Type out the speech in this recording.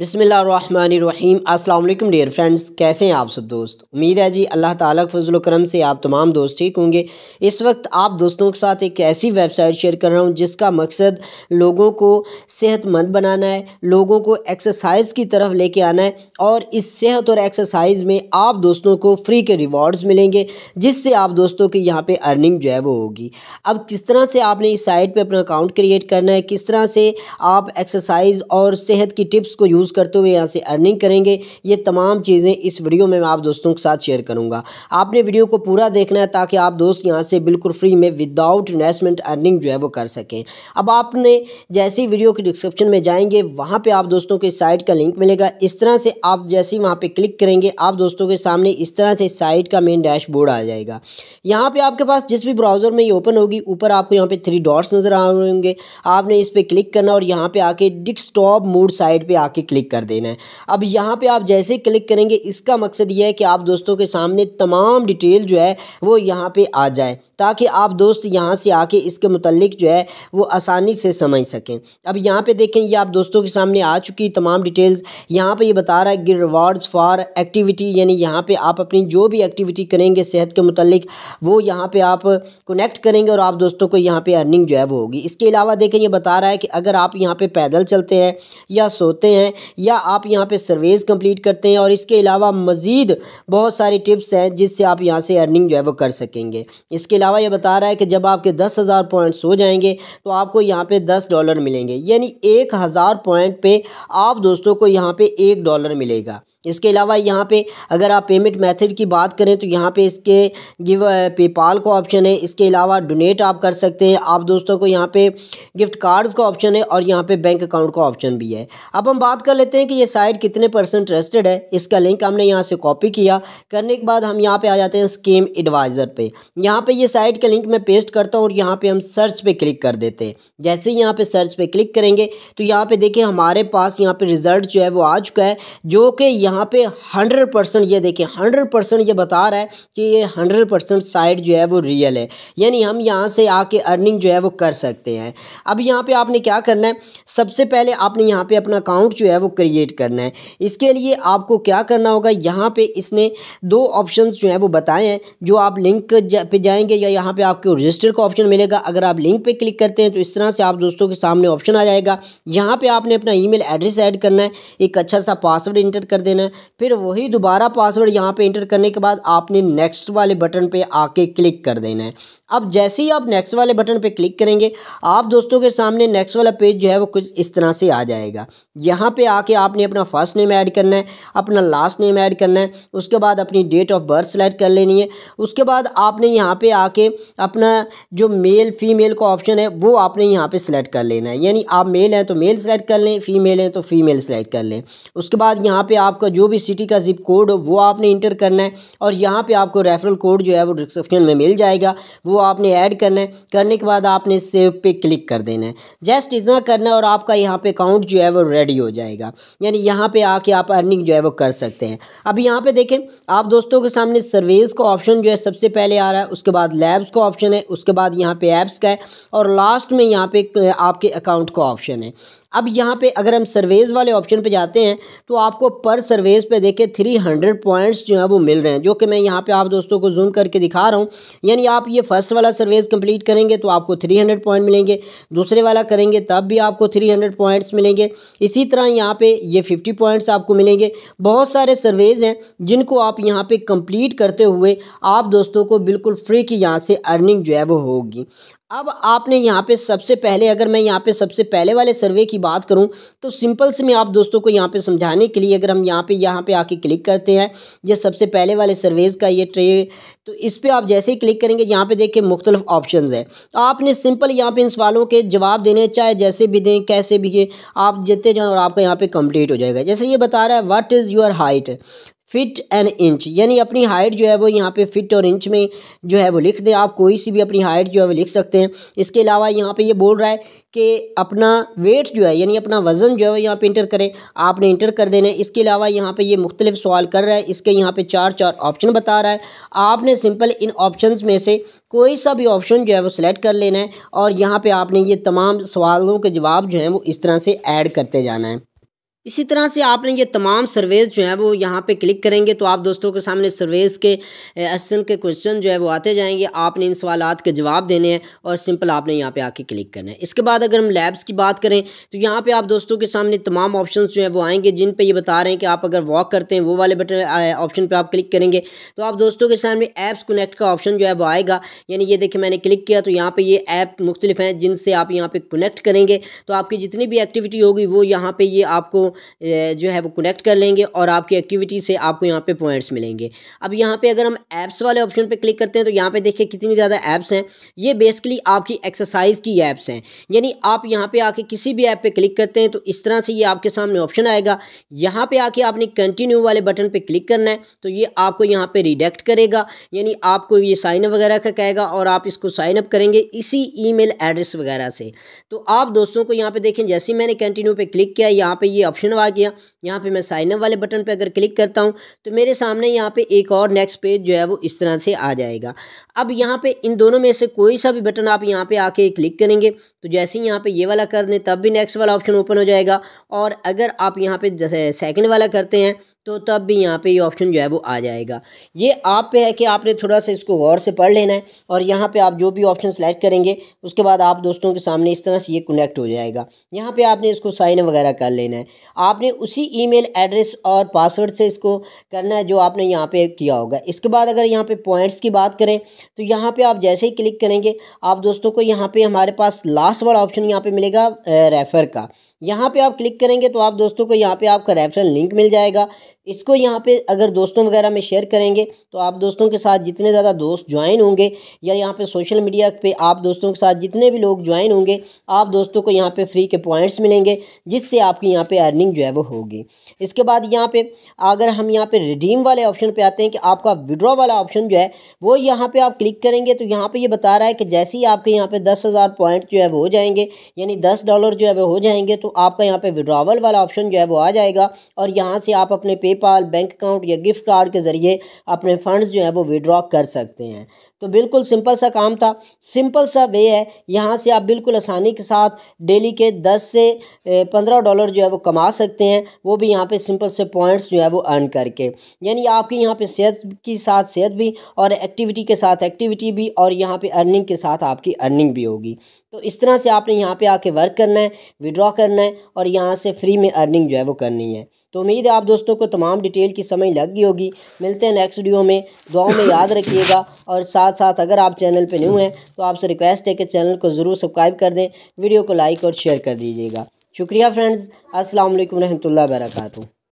बिसमीम अल्लाम dear friends कैसे हैं आप सब दोस्त उम्मीद है जी अल्लाह ताला के फजल करम से आप तमाम दोस्त ठीक होंगे इस वक्त आप दोस्तों के साथ एक ऐसी वेबसाइट शेयर कर रहा हूं जिसका मकसद लोगों को सेहतमंद बनाना है लोगों को एक्सरसाइज की तरफ लेके आना है और इस सेहत और एक्सरसाइज में आप दोस्तों को फ्री के रिवॉर्ड्स मिलेंगे जिससे आप दोस्तों की यहाँ पर अर्निंग जो है वो होगी अब किस तरह से आपने इस साइट पर अपना अकाउंट क्रिएट करना है किस तरह से आप एक्सरसाइज और सेहत की टिप्स को यूज़ यूज़ करते हुए यहाँ से अर्निंग करेंगे ये तमाम चीज़ें इस वीडियो में मैं आप दोस्तों के साथ शेयर करूँगा आपने वीडियो को पूरा देखना है ताकि आप दोस्त यहाँ से बिल्कुल फ्री में विदाउट इन्वेस्टमेंट अर्निंग जो है वो कर सकें अब आपने जैसे ही वीडियो के डिस्क्रिप्शन में जाएंगे वहाँ पर आप दोस्तों के साइट का लिंक मिलेगा इस तरह से आप जैसे ही वहाँ पर क्लिक करेंगे आप दोस्तों के सामने इस तरह से साइट का मेन डैशबोर्ड आ जाएगा यहाँ पर आपके पास जिस भी ब्राउज़र में ये ओपन होगी ऊपर आपको यहाँ पर थ्री डॉट्स नज़र आ रहे होंगे आपने इस पर क्लिक करना और यहाँ पे आके डिस्कटॉप मोड साइड पर आके क्लिक क्लिक कर देना है अब यहाँ पे आप जैसे क्लिक करेंगे इसका मकसद ये है कि आप दोस्तों के सामने तमाम डिटेल जो है वो यहाँ पे आ जाए ताकि आप दोस्त यहाँ से आके इसके मतलब जो है वो आसानी से समझ सकें अब यहाँ पे देखें ये आप दोस्तों के सामने आ चुकी तमाम डिटेल्स यहाँ पे ये बता रहा है कि रिवार्ड्स फॉर एक्टिविटी यानी यहाँ पे आप अपनी जो भी एक्टिविटी करेंगे सेहत के मतलब वो यहाँ पे आप कनेक्ट करेंगे और आप दोस्तों को यहाँ पे अर्निंग जो है वो होगी इसके अलावा देखें ये बता रहा है कि अगर आप यहाँ पर पैदल चलते हैं या सोते हैं या आप यहाँ पे सर्वेज कंप्लीट करते हैं और इसके अलावा मज़ीद बहुत सारी टिप्स हैं जिससे आप यहाँ से अर्निंग जो है वो कर सकेंगे इसके अलावा ये बता रहा है कि जब आपके दस हज़ार पॉइंट्स हो जाएंगे तो आपको यहाँ पे दस डॉलर मिलेंगे यानी एक हज़ार पॉइंट पे आप दोस्तों को यहाँ पे एक डॉलर मिलेगा इसके अलावा यहाँ पे अगर आप पेमेंट मेथड की बात करें तो यहाँ पे इसके गिव पेपाल का ऑप्शन है इसके अलावा डोनेट आप कर सकते हैं आप दोस्तों को यहाँ पे गिफ्ट कार्ड्स का ऑप्शन है और यहाँ पे बैंक अकाउंट का ऑप्शन भी है अब हम बात कर लेते हैं कि ये साइट कितने परसेंट ट्रस्टेड है इसका लिंक हमने यहाँ से कॉपी किया करने के बाद हम यहाँ पर आ जाते हैं स्कीम एडवाइज़र पर यहाँ पर ये साइट का लिंक मैं पेस्ट करता हूँ और यहाँ पर हम सर्च पर क्लिक कर देते हैं जैसे ही यहाँ पर सर्च पर क्लिक करेंगे तो यहाँ पर देखिए हमारे पास यहाँ पर रिज़ल्ट जो है वो आ चुका है जो कि यहाँ यहाँ पे हंड्रेड परसेंट ये देखें हंड्रेड परसेंट ये बता रहा है कि ये हंड्रेड परसेंट साइड जो है वो रियल है यानी हम यहाँ से आके अर्निंग जो है वो कर सकते हैं अब यहाँ पे आपने क्या करना है सबसे पहले आपने यहाँ पे अपना अकाउंट जो है वो क्रिएट करना है इसके लिए आपको क्या करना होगा यहाँ पे इसने दो ऑप्शन जो हैं वो बताए हैं जो आप लिंक जा, पे जाएंगे या यहाँ पे आपको रजिस्टर का ऑप्शन मिलेगा अगर आप लिंक पर क्लिक करते हैं तो इस तरह से आप दोस्तों के सामने ऑप्शन आ जाएगा यहाँ पर आपने अपना ई एड्रेस ऐड करना है एक अच्छा सा पासवर्ड इंटर कर देना हैं फिर वही दोबारा पासवर्ड यहाँ पे इंटर करने के बाद आपने नेक्स्ट वाले बटन पे आके क्लिक कर देना है अब जैसे ही आप नेक्स्ट वाले बटन पे क्लिक करेंगे आप दोस्तों के सामने नेक्स्ट वाला पेज जो है वो कुछ इस तरह से आ जाएगा यहाँ पे आके आपने अपना फर्स्ट नेम ऐड करना है अपना लास्ट नेम ऐड करना है उसके बाद अपनी डेट ऑफ बर्थ सेलेक्ट कर लेनी है उसके बाद आपने यहाँ पे आके अपना जो मेल फीमेल का ऑप्शन है वो आपने यहाँ पर सिलेक्ट कर लेना है यानी आप मेल हैं तो मेल सेलेक्ट कर लें फीमेल हैं तो फीमेल सेलेक्ट कर लें उसके बाद यहाँ पर आपको आपका जो भी सिटी का जिप कोड हो वो आपने इंटर करना है और यहाँ पे आपको रेफरल कोड जो है वो डिस्क्रिप्शन में मिल जाएगा वो आपने ऐड करना है करने के बाद आपने सेव पे क्लिक कर देना है जस्ट इतना करना है और आपका यहाँ पे अकाउंट जो है वो रेडी हो जाएगा यानी यहाँ पर आके आप अर्निंग जो है वो कर सकते हैं अब यहाँ पर देखें आप दोस्तों के सामने सर्वेज का ऑप्शन जो है सबसे पहले आ रहा है उसके बाद लैब्स का ऑप्शन है उसके बाद यहाँ पे ऐप्स का है और लास्ट में यहाँ पे आपके अकाउंट का ऑप्शन है अब यहाँ पे अगर हम सर्वेज़ वाले ऑप्शन पे जाते हैं तो आपको पर सर्वेज़ पे देखे थ्री हंड्रेड पॉइंट्स जो है वो मिल रहे हैं जो कि मैं यहाँ पे आप दोस्तों को जूम करके दिखा रहा हूँ यानी आप ये फर्स्ट वाला सर्वेज़ कंप्लीट करेंगे तो आपको थ्री हंड्रेड पॉइंट मिलेंगे दूसरे वाला करेंगे तब भी आपको थ्री हंड्रेड पॉइंट्स मिलेंगे इसी तरह यहाँ पर ये फिफ्टी पॉइंट्स आपको मिलेंगे बहुत सारे सर्वेज़ हैं जिनको आप यहाँ पर कंप्लीट करते हुए आप दोस्तों को बिल्कुल फ्री की यहाँ से अर्निंग जो है वो होगी अब आपने यहाँ पे सबसे पहले अगर मैं यहाँ पे सबसे पहले वाले सर्वे की बात करूँ तो सिंपल से मैं आप दोस्तों को यहाँ पे समझाने के लिए अगर हम यहाँ पे यहाँ पे आके क्लिक करते हैं ये सबसे पहले वाले सर्वेज़ का ये ट्रे तो इस पर आप जैसे ही क्लिक करेंगे यहाँ पे देखिए मुख्तलिफ ऑप्शन है तो आपने सिंपल यहाँ पे इन सवालों के जवाब देने चाहे जैसे भी दें कैसे भी दें आप जितने जाओ और आपका यहाँ पर कम्प्लीट हो जाएगा जैसे ये बता रहा है what is your height feet and inch यानी अपनी हाइट जो है वो यहाँ पे फिट और इंच में जो है वो लिख दें आप कोई सी भी अपनी हाइट जो है वो लिख सकते हैं इसके अलावा यहाँ पे ये बोल रहा है कि अपना वेट जो है यानी अपना वज़न जो है वो यहाँ पे इंटर करें आपने इंटर कर देना है इसके अलावा यहाँ पे ये मुख्तलिफ सवाल कर रहा है इसके यहाँ पर चार चार ऑप्शन बता रहा है आपने सिंपल इन ऑप्शन में से कोई सा भी ऑप्शन जो है वो सिलेक्ट कर लेना है और यहाँ पर आपने ये तमाम सवालों के जवाब जो हैं वो इस तरह से ऐड करते जाना है इसी तरह से आपने ये तमाम सर्वेज जो हैं वो यहाँ पे क्लिक करेंगे तो आप दोस्तों के सामने सर्वेज के एसन के क्वेश्चन जो है वो आते जाएंगे आपने इन सवाल के जवाब देने हैं और सिंपल आपने यहाँ पे आके क्लिक करना है इसके बाद अगर हम लैब्स की बात करें तो यहाँ पे आप दोस्तों के सामने तमाम ऑप्शन जो हैं वो आएँगे जिन पर ये बता रहे हैं कि आप अगर वॉक करते हैं वो वाले बटन ऑप्शन पर आप क्लिक करेंगे तो आप दोस्तों के सामने ऐप्स कनेक्ट का ऑप्शन जो है वो आएगा यानी ये देखिए मैंने क्लिक किया तो यहाँ पर ये ऐप मुख्तलिफ हैं जिनसे आप यहाँ पर कनेक्ट करेंगे तो आपकी जितनी भी एक्टिविटी होगी वो यहाँ पर ये आपको जो है वो कनेक्ट कर लेंगे और आपकी एक्टिविटी से आपको यहाँ पे पॉइंट्स मिलेंगे अब यहाँ पे अगर हम ऐप्स वाले ऑप्शन पे क्लिक करते हैं तो यहाँ पे देखिए कितनी ज़्यादा ऐप्स हैं ये बेसिकली आपकी एक्सरसाइज की ऐप्स हैं यानी आप यहाँ पर आके किसी भी ऐप पर क्लिक करते हैं तो इस तरह से ये आपके सामने ऑप्शन आएगा यहाँ पर आके आपने कंटिन्यू वाले बटन पर क्लिक करना है तो ये आपको यहाँ पर रिडेक्ट करेगा यानी आपको ये साइन वगैरह का कहेगा और आप इसको साइनअप करेंगे इसी ईमेल एड्रेस वगैरह से तो आप दोस्तों को यहाँ पे देखें जैसे मैंने कंटिन्यू पे क्लिक किया यहाँ पे ये ऑप्शन ऑप्शन आ गया यहाँ पे मैं साइनअप वाले बटन पे अगर क्लिक करता हूँ तो मेरे सामने यहाँ पे एक और नेक्स्ट पेज जो है वो इस तरह से आ जाएगा अब यहाँ पे इन दोनों में से कोई सा भी बटन आप यहाँ पे आके क्लिक करेंगे तो जैसे ही यहाँ पे ये वाला कर दें तब भी नेक्स्ट वाला ऑप्शन ओपन हो जाएगा और अगर आप यहाँ पे जैसे सेकेंड वाला करते हैं तो तब भी यहाँ पे ये ऑप्शन जो है वो आ जाएगा ये आप पे है कि आपने थोड़ा सा इसको गौर से पढ़ लेना है और यहाँ पे आप जो भी ऑप्शन सेलेक्ट करेंगे उसके बाद आप दोस्तों के सामने इस तरह से ये कनेक्ट हो जाएगा यहाँ पे आपने इसको साइन वगैरह कर लेना है आपने उसी ईमेल एड्रेस और पासवर्ड से इसको करना है जो आपने यहाँ पर किया होगा इसके बाद अगर यहाँ पर पॉइंट्स की बात करें तो यहाँ पर आप जैसे ही क्लिक करेंगे आप दोस्तों को यहाँ पर हमारे पास लास्ट लास्ट वाला ऑप्शन यहाँ पे मिलेगा रेफ़र का यहाँ पे आप क्लिक करेंगे तो आप दोस्तों को यहाँ पे आपका रेफरल लिंक मिल जाएगा इसको यहाँ पे अगर दोस्तों वगैरह में शेयर करेंगे तो आप दोस्तों के साथ जितने ज़्यादा दोस्त ज्वाइन होंगे या यहाँ पे सोशल मीडिया पे आप दोस्तों के साथ जितने भी लोग ज्वाइन होंगे आप दोस्तों को यहाँ पे फ्री के पॉइंट्स मिलेंगे जिससे आपकी यहाँ पे अर्निंग जो है वो होगी इसके बाद यहाँ पर अगर हम यहाँ पर रिडीम वाले ऑप्शन पर आते हैं कि आपका विड्रॉ वाला ऑप्शन जो है वो यहाँ पर आप क्लिक करेंगे तो यहाँ पर ये बता रहा है कि जैसे ही आपके यहाँ पर दस पॉइंट जो है वो हो जाएंगे यानी दस डॉलर जो है वो हो जाएंगे तो आपका यहाँ पर विड्रावल वाला ऑप्शन जो है वो आ जाएगा और यहाँ से आप अपने पे पेपाल बैंक अकाउंट या गिफ्ट कार्ड के ज़रिए अपने फ़ंड्स जो हैं वो विड्रॉ कर सकते हैं तो बिल्कुल सिंपल सा काम था सिंपल सा वे है यहाँ से आप बिल्कुल आसानी के साथ डेली के दस से पंद्रह डॉलर जो है वो कमा सकते हैं वो भी यहाँ पे सिंपल से पॉइंट्स जो है वो अर्न करके यानी आपकी यहाँ पे सेहत के साथ सेहत भी और एक्टिविटी के साथ एक्टिविटी भी और यहाँ पे अर्निंग के साथ आपकी अर्निंग भी होगी तो इस तरह से आपने यहाँ पे आके वर्क करना है विड्रॉ करना है और यहाँ से फ्री में अर्निंग जो है वो करनी है तो उम्मीद है आप दोस्तों को तमाम डिटेल की समझ लग गई होगी मिलते हैं नेक्स्ट वीडियो में दुआओं में याद रखिएगा और साथ साथ साथ अगर आप चैनल पर न्यू हैं तो आपसे रिक्वेस्ट है कि चैनल को ज़रूर सब्सक्राइब कर दें वीडियो को लाइक और शेयर कर दीजिएगा शुक्रिया फ्रेंड्स अस्सलाम वालेकुम रहमतुल्लाह